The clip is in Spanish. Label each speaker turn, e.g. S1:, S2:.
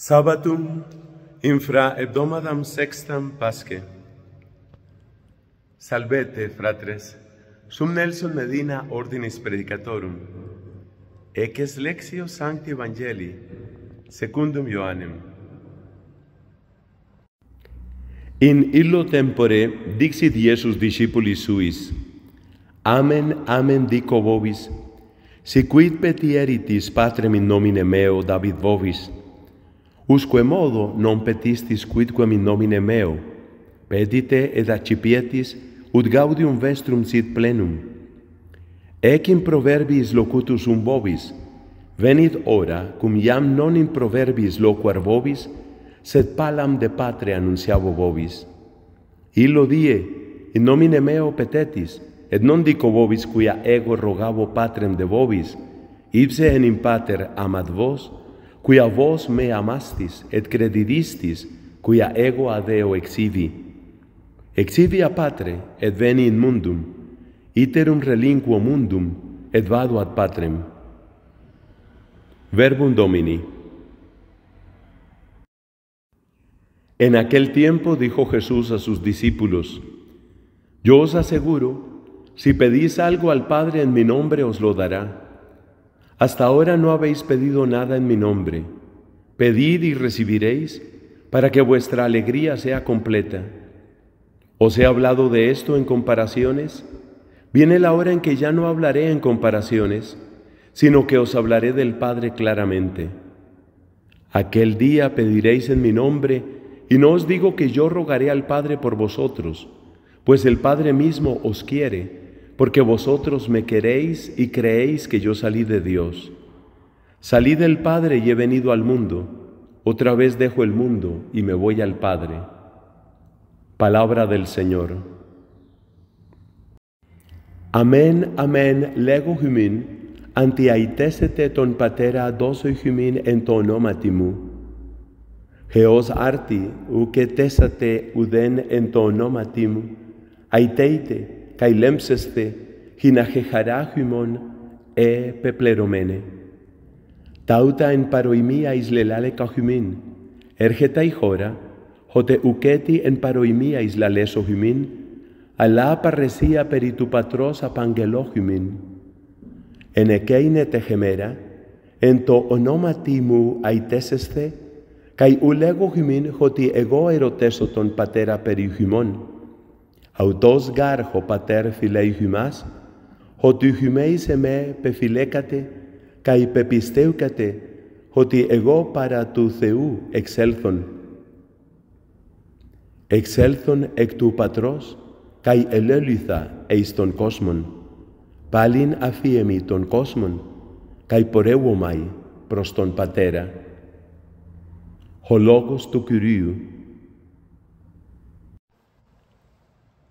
S1: Sabbatum infra hebdomadam sextam pasque. Salvete, fratres, sum Nelson Medina ordinis predicatorum, eces lexio sancti evangelii, secundum Ioannem. In illo tempore dixit Iesus discipulis suis, Amen, amen dico vobis, si quid petieritis patrem in nomine meo David vobis, vobis, Usque modo non petistis quidquam in nomine meo, pedite ed accipietis ut gaudium vestrum sit plenum. Ec in proverbis locutus um bovis, venit ora cum iam non in proverbis loquar bovis, sed palam de patre annunciavo bovis. Illo die, in nomine meo petetis, et non dico bovis quia ego rogavo patrem de bovis, ipse enim pater amat vos, cuya vos me amastis et credidistis, cuya ego a Deo exidi. a patre, et veni in mundum, iterum relinquo mundum, et vado ad patrem. Verbum Domini. En aquel tiempo dijo Jesús a sus discípulos, Yo os aseguro, si pedís algo al Padre en mi nombre os lo dará. Hasta ahora no habéis pedido nada en mi nombre. Pedid y recibiréis para que vuestra alegría sea completa. Os he hablado de esto en comparaciones. Viene la hora en que ya no hablaré en comparaciones, sino que os hablaré del Padre claramente. Aquel día pediréis en mi nombre, y no os digo que yo rogaré al Padre por vosotros, pues el Padre mismo os quiere porque vosotros me queréis y creéis que yo salí de Dios. Salí del Padre y he venido al mundo, otra vez dejo el mundo y me voy al Padre. Palabra del Señor. Amén, amén, lego humin, Aitécete ton patera doso humin en ton Geos arti, u uden en ton aiteite, καί λέμψεσθε χιναχε χαράχυμον ε πεπλερωμένε. Ταύτα εν παροημία εις λελάλε καχυμήν, έρχεται η χώρα, οτε ουκέτη εν παροημία εις λαλέσο οχυμήν, αλλά απαρρεσία περί του πατρός απαγγελόχυμήν. Εν εκέινε τεχεμέρα, εν το ονόματι μου αητέσεσθε, καί λέγω χυμήν ότι εγώ ερωτέσω τον πατέρα περί χυμών αυτός γάρχο πατέρ φιλέη χυμάς, ότι χυμέης εμέ πεφυλέκατε καί πεπιστεύκατε, ότι εγώ παρά του Θεού εξέλθον. Εξέλθον εκ του Πατρός, καί ελέλυθα εις τον κόσμον. Πάλιν αφίεμι τον κόσμον, καί πορεύομαι προς τον Πατέρα. Ο λόγος του Κυρίου